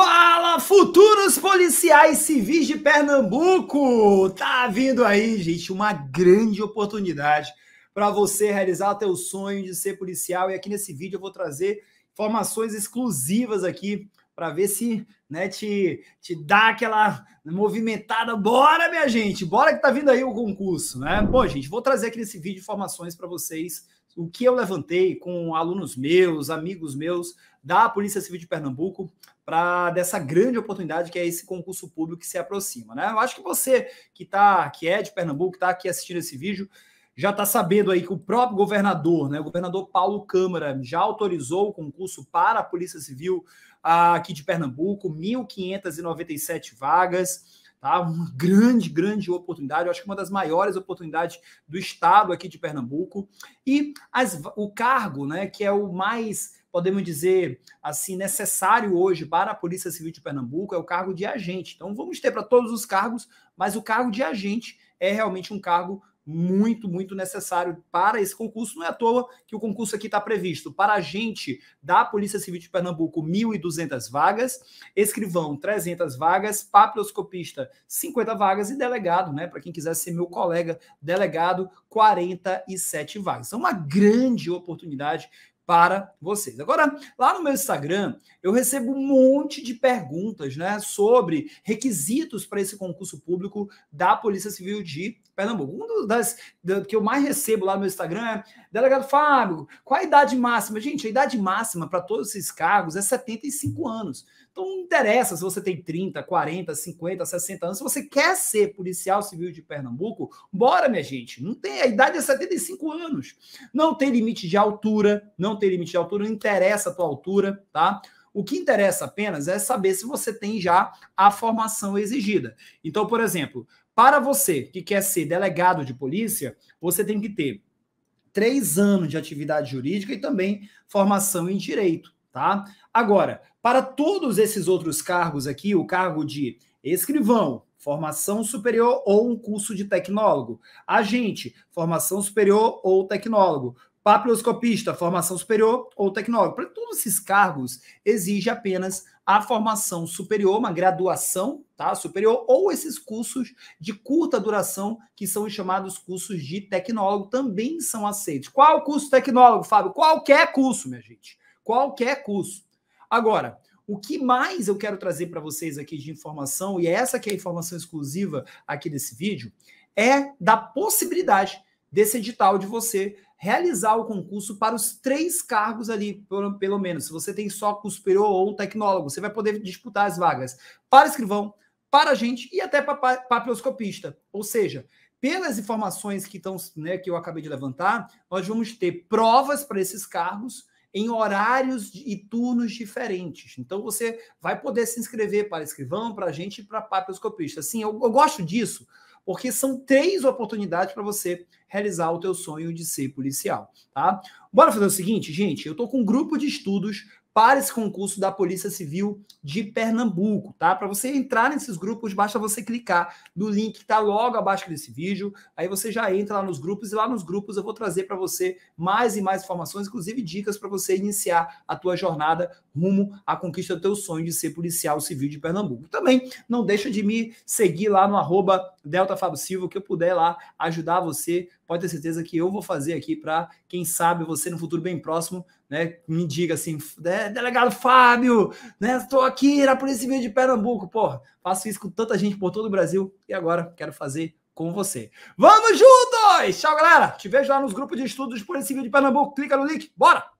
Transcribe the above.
Fala, futuros policiais civis de Pernambuco! Tá vindo aí, gente, uma grande oportunidade para você realizar teu sonho de ser policial. E aqui nesse vídeo eu vou trazer informações exclusivas aqui para ver se né, te, te dá aquela movimentada. Bora, minha gente, bora que tá vindo aí o concurso, né? Bom, gente, vou trazer aqui nesse vídeo informações para vocês o que eu levantei com alunos meus, amigos meus da Polícia Civil de Pernambuco para dessa grande oportunidade que é esse concurso público que se aproxima, né? Eu acho que você que tá, que é de Pernambuco, que tá aqui assistindo esse vídeo, já está sabendo aí que o próprio governador, né, o governador Paulo Câmara, já autorizou o concurso para a Polícia Civil aqui de Pernambuco, 1.597 vagas. Tá? Uma grande, grande oportunidade, eu acho que uma das maiores oportunidades do Estado aqui de Pernambuco. E as, o cargo, né, que é o mais podemos dizer assim, necessário hoje para a Polícia Civil de Pernambuco é o cargo de agente. Então vamos ter para todos os cargos, mas o cargo de agente é realmente um cargo muito, muito necessário para esse concurso. Não é à toa que o concurso aqui está previsto para a gente da Polícia Civil de Pernambuco, 1.200 vagas, escrivão, 300 vagas, papiloscopista, 50 vagas e delegado, né? Para quem quiser ser meu colega delegado, 47 vagas. É uma grande oportunidade para vocês. Agora, lá no meu Instagram, eu recebo um monte de perguntas, né, sobre requisitos para esse concurso público da Polícia Civil de Pernambuco. Um das da, que eu mais recebo lá no meu Instagram é: delegado Fábio, qual a idade máxima? Gente, a idade máxima para todos esses cargos é 75 anos. Então, não interessa se você tem 30, 40, 50, 60 anos. Se você quer ser policial civil de Pernambuco, bora, minha gente. Não tem, a idade é 75 anos. Não tem limite de altura, não tem limite de altura, não interessa a tua altura, tá? O que interessa apenas é saber se você tem já a formação exigida. Então, por exemplo, para você que quer ser delegado de polícia, você tem que ter três anos de atividade jurídica e também formação em direito, tá? Agora, para todos esses outros cargos aqui, o cargo de escrivão, formação superior ou um curso de tecnólogo, agente, formação superior ou tecnólogo, papiloscopista, formação superior ou tecnólogo. Para todos esses cargos, exige apenas a formação superior, uma graduação tá, superior, ou esses cursos de curta duração, que são os chamados cursos de tecnólogo, também são aceitos. Qual curso tecnólogo, Fábio? Qualquer curso, minha gente. Qualquer curso. Agora, o que mais eu quero trazer para vocês aqui de informação, e essa que é a informação exclusiva aqui desse vídeo, é da possibilidade desse edital de você realizar o concurso para os três cargos ali, pelo, pelo menos. Se você tem só superior ou tecnólogo, você vai poder disputar as vagas para escrivão, para gente e até para papiloscopista. Ou seja, pelas informações que, estão, né, que eu acabei de levantar, nós vamos ter provas para esses cargos em horários e turnos diferentes. Então você vai poder se inscrever para escrivão, para gente e para papiloscopista. Sim, eu, eu gosto disso, porque são três oportunidades para você realizar o teu sonho de ser policial, tá? Bora fazer o seguinte, gente, eu tô com um grupo de estudos para esse concurso da Polícia Civil de Pernambuco, tá? Para você entrar nesses grupos, basta você clicar no link que está logo abaixo desse vídeo. Aí você já entra lá nos grupos e lá nos grupos eu vou trazer para você mais e mais informações, inclusive dicas para você iniciar a tua jornada rumo à conquista do teu sonho de ser policial civil de Pernambuco. Também não deixa de me seguir lá no arroba Delta Fábio Silva, que eu puder lá ajudar você pode ter certeza que eu vou fazer aqui para, quem sabe, você no futuro bem próximo, né, me diga assim, delegado Fábio, né, estou aqui na Polícia Civil de Pernambuco, pô. faço isso com tanta gente por todo o Brasil e agora quero fazer com você. Vamos juntos! Tchau, galera! Te vejo lá nos grupos de estudos de Polícia Civil de Pernambuco, clica no link, bora!